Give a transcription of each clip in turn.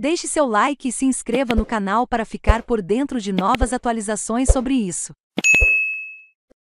Deixe seu like e se inscreva no canal para ficar por dentro de novas atualizações sobre isso.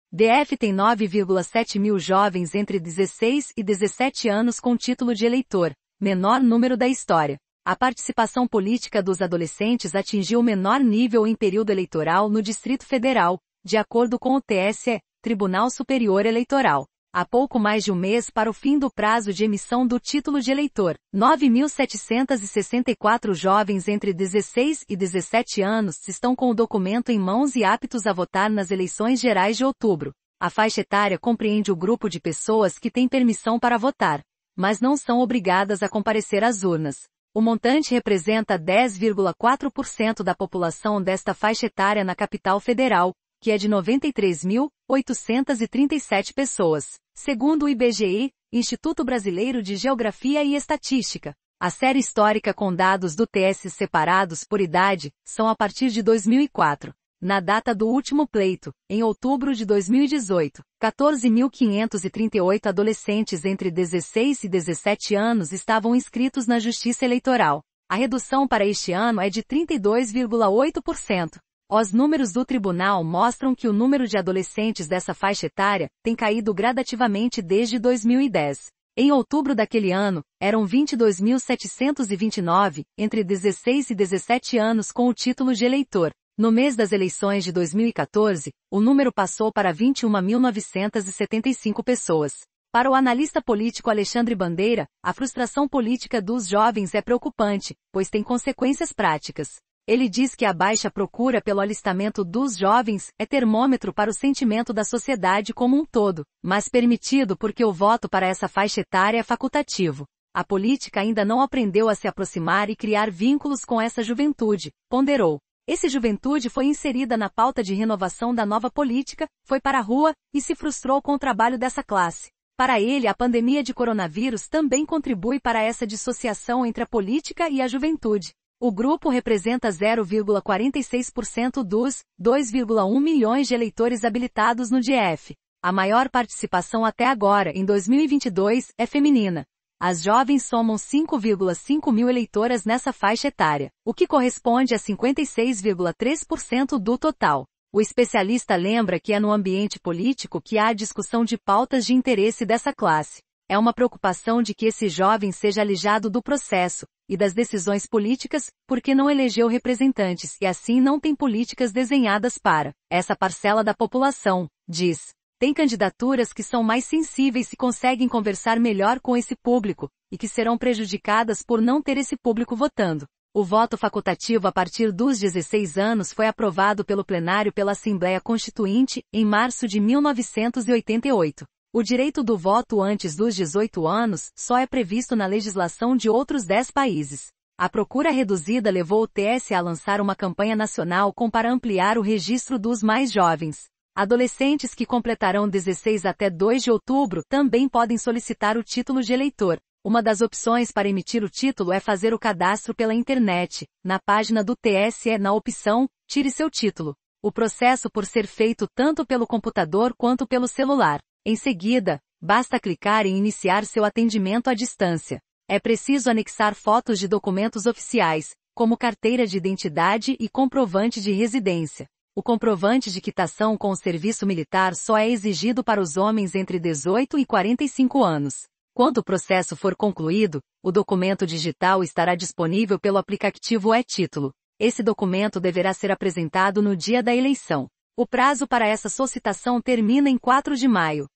DF tem 9,7 mil jovens entre 16 e 17 anos com título de eleitor, menor número da história. A participação política dos adolescentes atingiu o menor nível em período eleitoral no Distrito Federal, de acordo com o TSE, Tribunal Superior Eleitoral há pouco mais de um mês para o fim do prazo de emissão do título de eleitor. 9.764 jovens entre 16 e 17 anos estão com o documento em mãos e aptos a votar nas eleições gerais de outubro. A faixa etária compreende o grupo de pessoas que têm permissão para votar, mas não são obrigadas a comparecer às urnas. O montante representa 10,4% da população desta faixa etária na capital federal, que é de 93.837 pessoas, segundo o IBGE, Instituto Brasileiro de Geografia e Estatística. A série histórica com dados do TS separados por idade são a partir de 2004, na data do último pleito, em outubro de 2018. 14.538 adolescentes entre 16 e 17 anos estavam inscritos na Justiça Eleitoral. A redução para este ano é de 32,8%. Os números do tribunal mostram que o número de adolescentes dessa faixa etária tem caído gradativamente desde 2010. Em outubro daquele ano, eram 22.729, entre 16 e 17 anos com o título de eleitor. No mês das eleições de 2014, o número passou para 21.975 pessoas. Para o analista político Alexandre Bandeira, a frustração política dos jovens é preocupante, pois tem consequências práticas. Ele diz que a baixa procura pelo alistamento dos jovens é termômetro para o sentimento da sociedade como um todo, mas permitido porque o voto para essa faixa etária é facultativo. A política ainda não aprendeu a se aproximar e criar vínculos com essa juventude, ponderou. Esse juventude foi inserida na pauta de renovação da nova política, foi para a rua e se frustrou com o trabalho dessa classe. Para ele, a pandemia de coronavírus também contribui para essa dissociação entre a política e a juventude. O grupo representa 0,46% dos 2,1 milhões de eleitores habilitados no DF. A maior participação até agora, em 2022, é feminina. As jovens somam 5,5 mil eleitoras nessa faixa etária, o que corresponde a 56,3% do total. O especialista lembra que é no ambiente político que há a discussão de pautas de interesse dessa classe é uma preocupação de que esse jovem seja alijado do processo e das decisões políticas, porque não elegeu representantes e assim não tem políticas desenhadas para essa parcela da população, diz. Tem candidaturas que são mais sensíveis e conseguem conversar melhor com esse público, e que serão prejudicadas por não ter esse público votando. O voto facultativo a partir dos 16 anos foi aprovado pelo plenário pela Assembleia Constituinte, em março de 1988. O direito do voto antes dos 18 anos só é previsto na legislação de outros 10 países. A procura reduzida levou o TSE a lançar uma campanha nacional com para ampliar o registro dos mais jovens. Adolescentes que completarão 16 até 2 de outubro também podem solicitar o título de eleitor. Uma das opções para emitir o título é fazer o cadastro pela internet, na página do TSE é na opção Tire seu título. O processo por ser feito tanto pelo computador quanto pelo celular. Em seguida, basta clicar em Iniciar seu atendimento à distância. É preciso anexar fotos de documentos oficiais, como carteira de identidade e comprovante de residência. O comprovante de quitação com o serviço militar só é exigido para os homens entre 18 e 45 anos. Quando o processo for concluído, o documento digital estará disponível pelo aplicativo e-Título. Esse documento deverá ser apresentado no dia da eleição. O prazo para essa solicitação termina em 4 de maio.